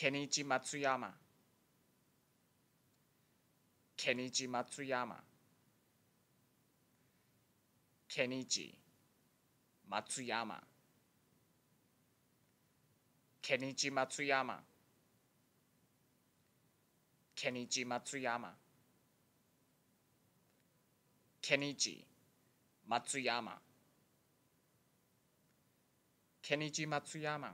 ケニチ松山ケニチ松山ケニチ松山ケニチ松山ケニチ松山ケニチ松山ケニチ松山